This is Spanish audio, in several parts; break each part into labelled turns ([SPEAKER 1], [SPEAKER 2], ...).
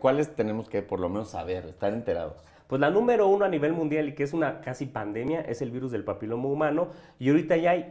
[SPEAKER 1] ¿cuáles tenemos que por lo menos saber, estar enterados? Pues la número uno a nivel mundial y que es una casi pandemia es el virus del papiloma humano. Y ahorita ya hay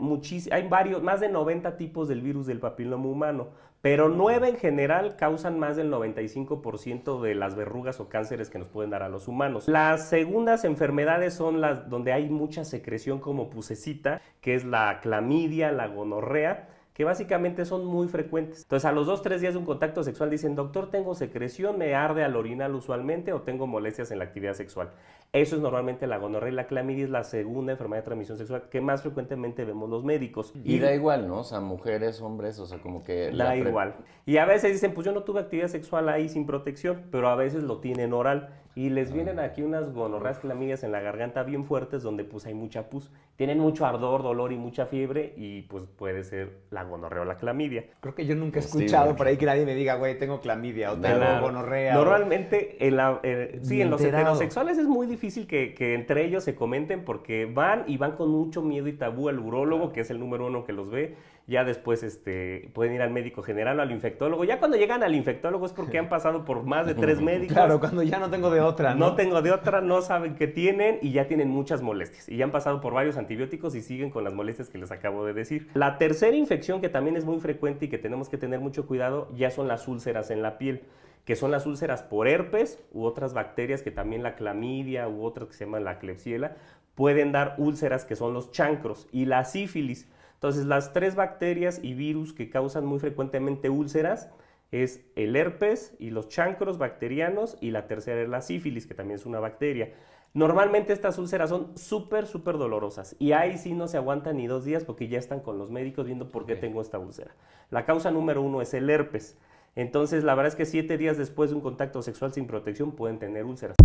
[SPEAKER 1] hay varios, más de 90 tipos del virus del papiloma humano, pero nueve en general causan más del 95% de las verrugas o cánceres que nos pueden dar a los humanos. Las segundas enfermedades son las donde hay mucha secreción como pusecita, que es la clamidia, la gonorrea que básicamente son muy frecuentes. Entonces, a los dos, tres días de un contacto sexual dicen, doctor, tengo secreción, me arde al orinal usualmente o tengo molestias en la actividad sexual. Eso es normalmente la gonorrea y la clamidia, es la segunda enfermedad de transmisión sexual que más frecuentemente vemos los médicos. Y, da igual, ¿no? O sea, mujeres, hombres, o sea, como que... Da igual. Y a veces dicen, pues yo no tuve actividad sexual ahí sin protección, pero a veces lo tienen oral. Y les ah. vienen aquí unas gonorreas clamidias en la garganta bien fuertes donde pues hay mucha pus. Tienen mucho ardor, dolor y mucha fiebre y pues puede ser la gonorrea o la clamidia. Creo que yo nunca he escuchado por ahí que nadie me diga, güey, tengo clamidia o tengo Normalmente, en los heterosexuales es muy difícil que, que, entre ellos se comenten porque van y van con mucho miedo y tabú al urólogo, que es el número uno que los ve ya después este, pueden ir al médico general o al infectólogo. Ya cuando llegan al infectólogo es porque han pasado por más de tres médicos. Claro, cuando ya no tengo de otra. ¿no? tengo de otra, no saben qué tienen y ya tienen muchas molestias. Y ya han pasado por varios antibióticos y siguen con las molestias que les acabo de decir. La tercera infección que también es muy frecuente y que tenemos que tener mucho cuidado ya son las úlceras en la piel que son las úlceras por herpes u otras bacterias que también la clamidia u otras que se llaman la clepsiela, pueden dar úlceras que son los chancros y la sífilis. Entonces, las tres bacterias y virus que causan muy frecuentemente úlceras es el herpes y los chancros bacterianos y la tercera es la sífilis, que también es una bacteria. Normalmente estas úlceras son súper, súper dolorosas y ahí sí no se aguantan ni dos días porque ya están con los médicos viendo por qué tengo esta úlcera. La causa número uno es el herpes. Entonces, la verdad es que siete días después de un contacto sexual sin protección pueden tener úlceras.